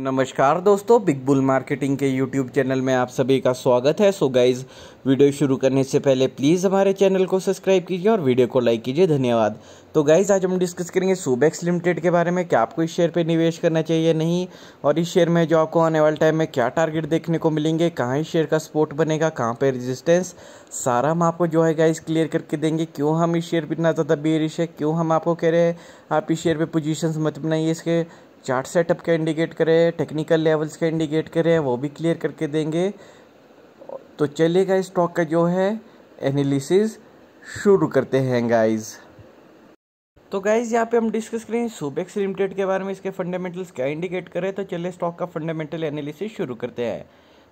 नमस्कार दोस्तों big bull marketing के यूट्यूब चैनल में आप सभी का स्वागत है सो गाइज वीडियो शुरू करने से पहले प्लीज़ हमारे चैनल को सब्सक्राइब कीजिए और वीडियो को लाइक कीजिए धन्यवाद तो गाइज आज हम डिस्कस करेंगे सुबैक्स लिमिटेड के बारे में क्या आपको इस शेयर पे निवेश करना चाहिए नहीं और इस शेयर में जो आपको आने वाले टाइम में क्या टारगेट देखने को मिलेंगे कहाँ इस शेयर का सपोर्ट बनेगा कहाँ पर रेजिस्टेंस सारा हम आपको जो है गाइज क्लियर करके देंगे क्यों हम इस शेयर पर इतना ज़्यादा बेरिश है क्यों हम आपको कह रहे हैं आप इस शेयर पर पोजिशन मत बनाइए इसके चार्ट सेटअप का इंडिकेट करें टेक्निकल लेवल्स का इंडिकेट करें वो भी क्लियर करके देंगे तो चलेगा स्टॉक का जो है एनालिसिस शुरू करते हैं गाइस तो गाइज यहाँ पे हम डिस्कस करें सुबेक्स लिमिटेड के बारे में इसके फंडामेंटल्स क्या इंडिकेट करें तो चलिए स्टॉक का फंडामेंटल एनालिसिस शुरू करते हैं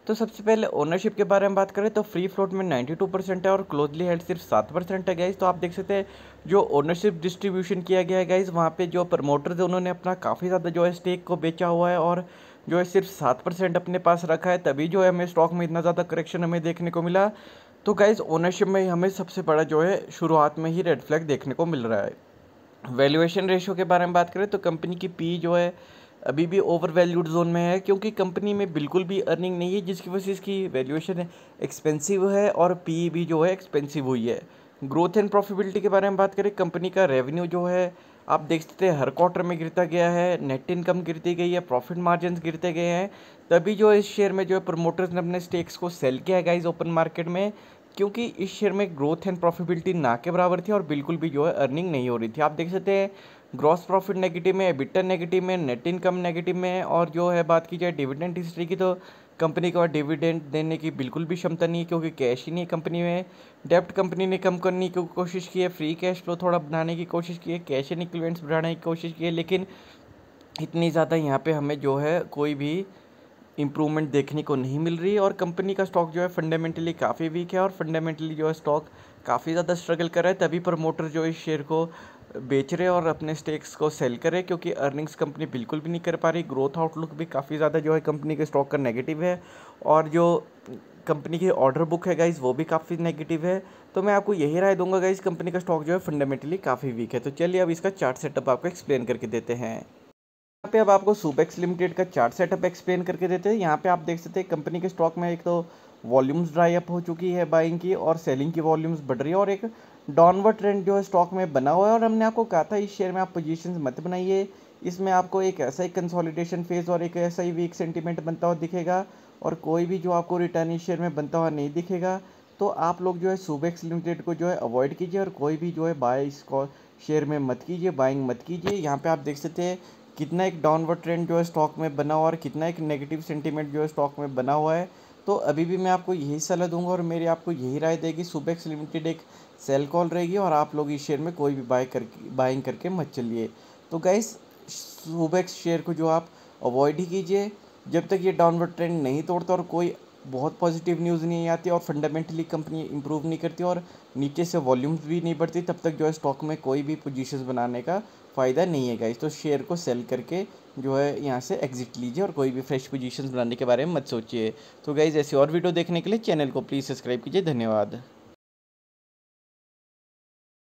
तो सबसे पहले ओनरशिप के बारे में बात करें तो फ्री फ्लोट में 92 परसेंट है और क्लोजली हेल्ड सिर्फ सात परसेंट है गाइज तो आप देख सकते हैं जो ओनरशिप डिस्ट्रीब्यूशन किया गया है गाइज वहाँ पे जो प्रमोटर्स उन्होंने अपना काफ़ी ज़्यादा जो है स्टेक को बेचा हुआ है और जो है सिर्फ सात परसेंट अपने पास रखा है तभी जो है हमें स्टॉक में इतना ज़्यादा करेक्शन हमें देखने को मिला तो गाइज ओनरशिप में हमें सबसे बड़ा जो है शुरुआत में ही रेड फ्लैग देखने को मिल रहा है वैल्यूएशन रेशो के बारे में बात करें तो कंपनी की पी जो है अभी भी ओवर वैल्यूड जोन में है क्योंकि कंपनी में बिल्कुल भी अर्निंग नहीं है जिसकी वजह से इसकी वैल्यूएशन एक्सपेंसिव है और पी भी e जो है एक्सपेंसिव हुई है ग्रोथ एंड प्रॉफिबिलिटी के बारे में बात करें कंपनी का रेवेन्यू जो है आप देख सकते हैं हर क्वार्टर में गिरता गया है नेट इनकम गिरती गई है प्रॉफिट मार्जिन गिरते गए हैं तभी जो इस शेयर में जो है प्रमोटर्स ने अपने स्टेक्स को सेल किया है गाइज ओपन मार्केट में क्योंकि इस शेयर में ग्रोथ एंड प्रॉफिटेबिलिटी ना के बराबर थी और बिल्कुल भी जो है अर्निंग नहीं हो रही थी आप देख सकते हैं ग्रॉस प्रॉफिट नेगेटिव में बिटर नेगेटिव में नेट इनकम नेगेटिव में है और जो है बात की जाए डिविडेंड हिस्ट्री की तो कंपनी को डिविडेंड देने की बिल्कुल भी क्षमता नहीं है क्योंकि कैश ही नहीं है कंपनी में डेप्ट कंपनी ने कम करने की कोशिश की है फ्री कैश फ्लो थोड़ा बढ़ाने की कोशिश की है कैश इन इक्विपमेंट्स बढ़ाने की कोशिश की है लेकिन इतनी ज़्यादा यहाँ पे हमें जो है कोई भी इम्प्रूवमेंट देखने को नहीं मिल रही और कंपनी का स्टॉक जो है फंडामेंटली काफ़ी वीक है और फंडामेंटली जो है स्टॉक काफ़ी ज़्यादा स्ट्रगल कर रहा है तभी प्रमोटर जो इस शेयर को बेच रहे और अपने स्टेक्स को सेल करें क्योंकि अर्निंग्स कंपनी बिल्कुल भी नहीं कर पा रही ग्रोथ आउटलुक भी काफ़ी ज़्यादा जो है कंपनी के स्टॉक का नेगेटिव है और जो कंपनी की ऑर्डर बुक है गाइज़ वो भी काफ़ी नेगेटिव है तो मैं आपको यही राय दूंगा गाइज़ कंपनी का स्टॉक जो है फंडामेंटली काफ़ी वीक है तो चलिए अब इसका चार्ट सेटअप आपको एक्सप्लेन करके देते हैं यहाँ पे अब आपको सुपेक्स लिमिटेड का चार्ट सेटअप एक्सप्लेन करके देते हैं यहाँ पे आप देख सकते हैं कंपनी के स्टॉक में एक तो वॉल्यूम्स ड्राई अप हो चुकी है बाइंग की और सेलिंग की वॉल्यूम्स बढ़ रही है और एक डाउनवर्ड ट्रेंड जो है स्टॉक में बना हुआ है और हमने आपको कहा था इस शेयर में आप पोजीशन मत बनाइए इसमें आपको एक ऐसा ही कंसोलिडेशन फेज और एक ऐसा ही वीक सेंटीमेंट बनता हुआ दिखेगा और कोई भी जो आपको रिटर्न इस शेयर में बनता हुआ नहीं दिखेगा तो आप लोग जो है सुबेक्स लिमिटेड को जो है अवॉइड कीजिए और कोई भी जो है बाय इसको शेयर में मत कीजिए बाइंग मत कीजिए यहाँ पर आप देख सकते हैं कितना एक डाउनवर्ड ट्रेंड जो है स्टॉक में बना हुआ और कितना एक नेगेटिव सेंटीमेंट जो है स्टॉक में बना हुआ है तो अभी भी मैं आपको यही सलाह दूंगा और मेरी आपको यही राय देगी सुबेक्स लिमिटेड एक सेल कॉल रहेगी और आप लोग इस शेयर में कोई भी बाय कर बाइंग करके मत चलिए तो गाइस सुबेक्स शेयर को जो आप अवॉइड ही कीजिए जब तक ये डाउनवर्ड ट्रेंड नहीं तोड़ता और कोई बहुत पॉजिटिव न्यूज़ नहीं आती और फंडामेंटली कंपनी इम्प्रूव नहीं करती और नीचे से वॉल्यूम्स भी नहीं बढ़ती तब तक जो है स्टॉक में कोई भी पोजीशंस बनाने का फ़ायदा नहीं है गाइस तो शेयर को सेल करके जो है यहाँ से एग्जिट लीजिए और कोई भी फ्रेश पोजीशंस बनाने के बारे में मत सोचिए तो गाइज़ ऐसी और वीडियो देखने के लिए चैनल को प्लीज़ सब्सक्राइब कीजिए धन्यवाद